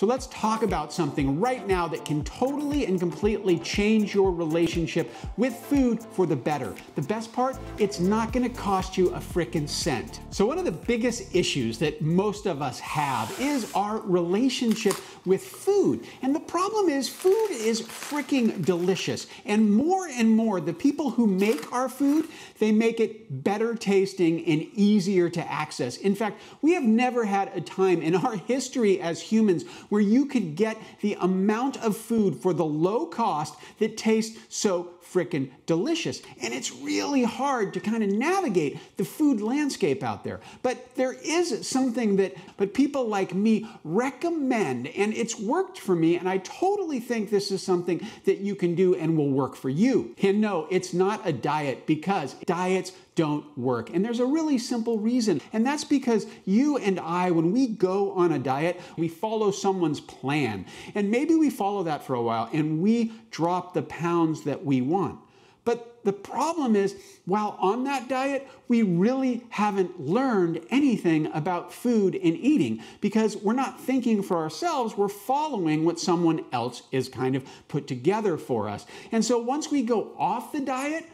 So let's talk about something right now that can totally and completely change your relationship with food for the better. The best part, it's not gonna cost you a freaking cent. So one of the biggest issues that most of us have is our relationship with food. And the problem is food is fricking delicious. And more and more, the people who make our food, they make it better tasting and easier to access. In fact, we have never had a time in our history as humans where you could get the amount of food for the low cost that tastes so freaking delicious. And it's really hard to kind of navigate the food landscape out there. But there is something that but people like me recommend and it's worked for me and I totally think this is something that you can do and will work for you. And no, it's not a diet because diets don't work. And there's a really simple reason. And that's because you and I when we go on a diet, we follow some someone's plan. And maybe we follow that for a while and we drop the pounds that we want. But the problem is, while on that diet, we really haven't learned anything about food and eating because we're not thinking for ourselves, we're following what someone else is kind of put together for us. And so once we go off the diet,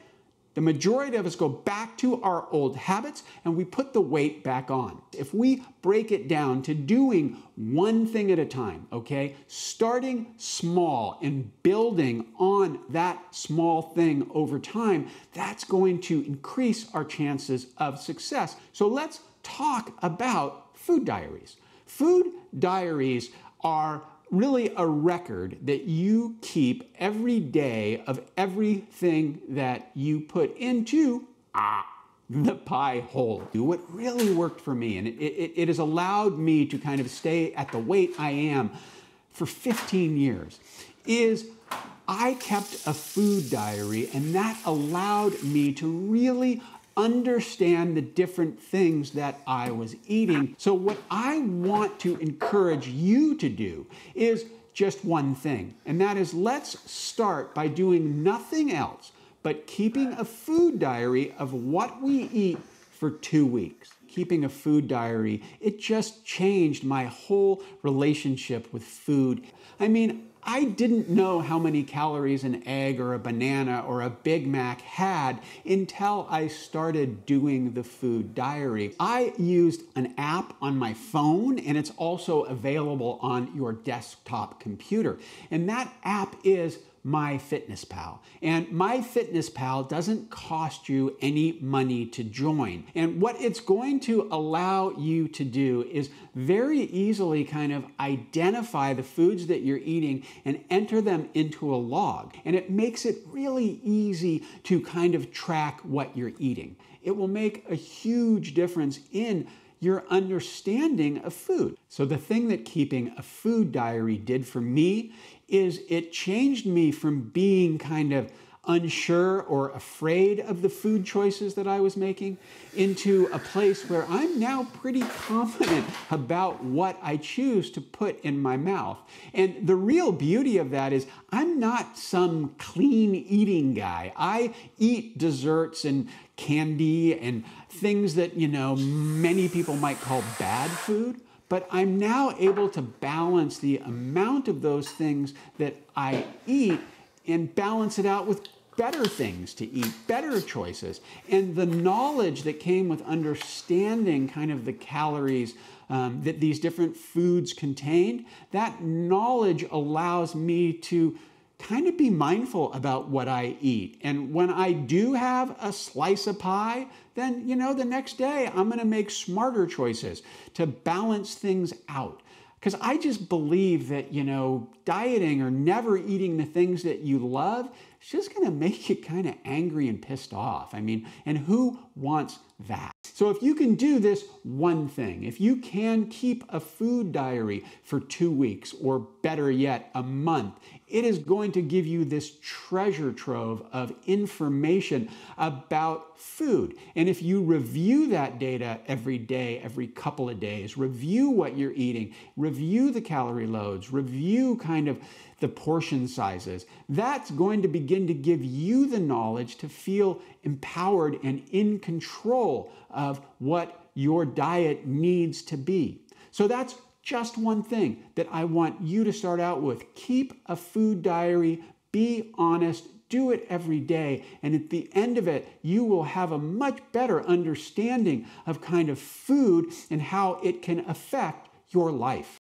the majority of us go back to our old habits and we put the weight back on. If we break it down to doing one thing at a time, okay, starting small and building on that small thing over time, that's going to increase our chances of success. So let's talk about food diaries. Food diaries are really a record that you keep every day of everything that you put into ah, the pie hole. What really worked for me, and it, it, it has allowed me to kind of stay at the weight I am for 15 years, is I kept a food diary, and that allowed me to really understand the different things that I was eating. So, what I want to encourage you to do is just one thing, and that is let's start by doing nothing else but keeping a food diary of what we eat for two weeks. Keeping a food diary, it just changed my whole relationship with food. I mean, I didn't know how many calories an egg or a banana or a Big Mac had until I started doing the food diary. I used an app on my phone and it's also available on your desktop computer. And that app is MyFitnessPal. And MyFitnessPal doesn't cost you any money to join. And what it's going to allow you to do is very easily kind of identify the foods that you're eating and enter them into a log. And it makes it really easy to kind of track what you're eating. It will make a huge difference in your understanding of food. So, the thing that keeping a food diary did for me is it changed me from being kind of unsure or afraid of the food choices that I was making into a place where I'm now pretty confident about what I choose to put in my mouth. And the real beauty of that is I'm not some clean eating guy. I eat desserts and candy and things that, you know, many people might call bad food but I'm now able to balance the amount of those things that I eat and balance it out with better things to eat, better choices. And the knowledge that came with understanding kind of the calories um, that these different foods contained, that knowledge allows me to kind of be mindful about what I eat. And when I do have a slice of pie, then, you know, the next day I'm going to make smarter choices to balance things out. Because I just believe that, you know, dieting or never eating the things that you love just going to make you kind of angry and pissed off. I mean, and who wants that? So, if you can do this one thing, if you can keep a food diary for two weeks or better yet, a month, it is going to give you this treasure trove of information about food. And if you review that data every day, every couple of days, review what you're eating, review the calorie loads, review kind of the portion sizes, that's going to begin begin to give you the knowledge to feel empowered and in control of what your diet needs to be. So that's just one thing that I want you to start out with. Keep a food diary, be honest, do it every day. And at the end of it, you will have a much better understanding of kind of food and how it can affect your life.